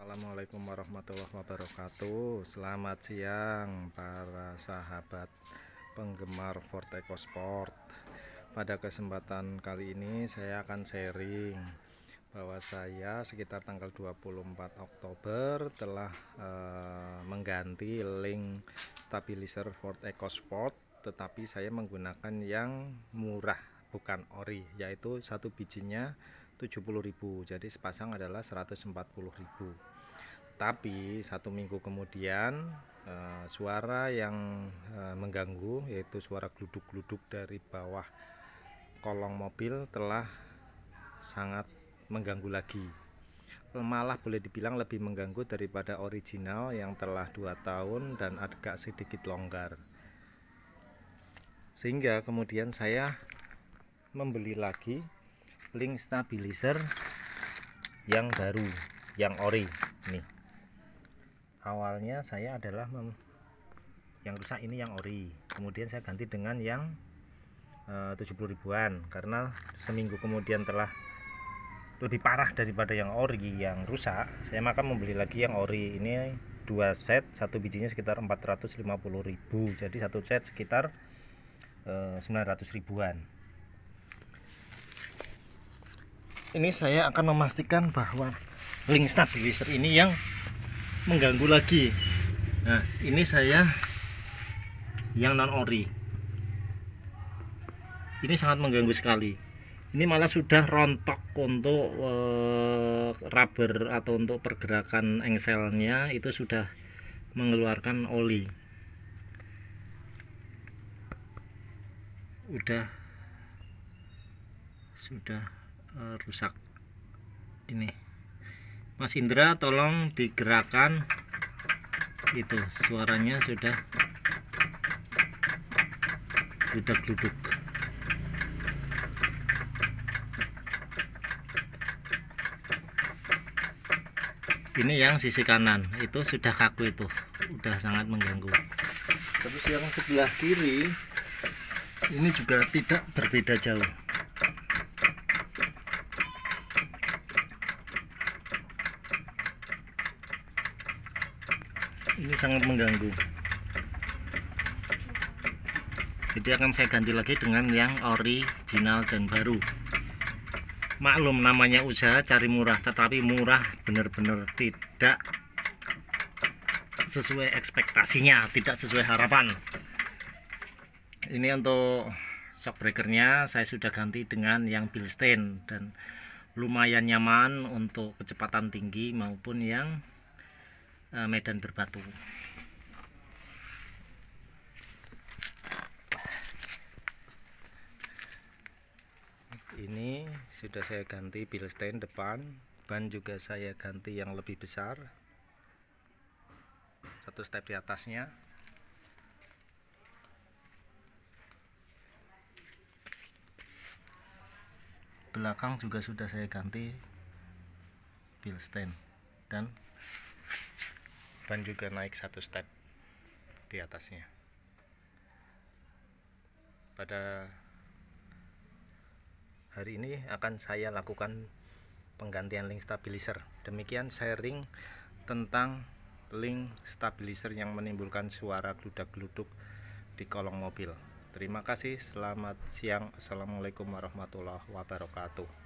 Assalamualaikum warahmatullahi wabarakatuh Selamat siang para sahabat penggemar Ford EcoSport. Pada kesempatan kali ini saya akan sharing bahwa saya sekitar tanggal 24 Oktober telah e, mengganti link stabilizer Ford EcoSport tetapi saya menggunakan yang murah bukan ori yaitu satu bijinya 70.000 jadi sepasang adalah 140.000 tapi satu minggu kemudian uh, suara yang uh, mengganggu yaitu suara gluduk-gluduk dari bawah kolong mobil telah sangat mengganggu lagi malah boleh dibilang lebih mengganggu daripada original yang telah dua tahun dan agak sedikit longgar sehingga kemudian saya membeli lagi link stabilizer yang baru yang ori nih awalnya saya adalah mem yang rusak ini yang ori kemudian saya ganti dengan yang e, eh, 70 ribuan karena seminggu kemudian telah lebih parah daripada yang ori yang rusak saya maka membeli lagi yang ori ini dua set satu bijinya sekitar 450 ribu jadi satu set sekitar e, eh, 900 ribuan ini saya akan memastikan bahwa link stabilizer ini yang mengganggu lagi nah ini saya yang non ori ini sangat mengganggu sekali ini malah sudah rontok untuk uh, rubber atau untuk pergerakan engselnya itu sudah mengeluarkan oli udah sudah Eh, rusak ini Mas Indra tolong digerakkan itu suaranya sudah duduk-duduk ini yang sisi kanan itu sudah kaku itu udah sangat mengganggu terus yang sebelah kiri ini juga tidak berbeda jauh ini sangat mengganggu jadi akan saya ganti lagi dengan yang original dan baru maklum namanya usaha cari murah tetapi murah benar-benar tidak sesuai ekspektasinya tidak sesuai harapan ini untuk shockbreakernya saya sudah ganti dengan yang Bilstein dan lumayan nyaman untuk kecepatan tinggi maupun yang Eh, medan berbatu ini sudah saya ganti bilstein depan ban juga saya ganti yang lebih besar satu step di atasnya belakang juga sudah saya ganti bilstein dan dan juga naik satu step di atasnya pada hari ini akan saya lakukan penggantian link stabilizer demikian sharing tentang link stabilizer yang menimbulkan suara gludak-gluduk di kolong mobil terima kasih selamat siang assalamualaikum warahmatullahi wabarakatuh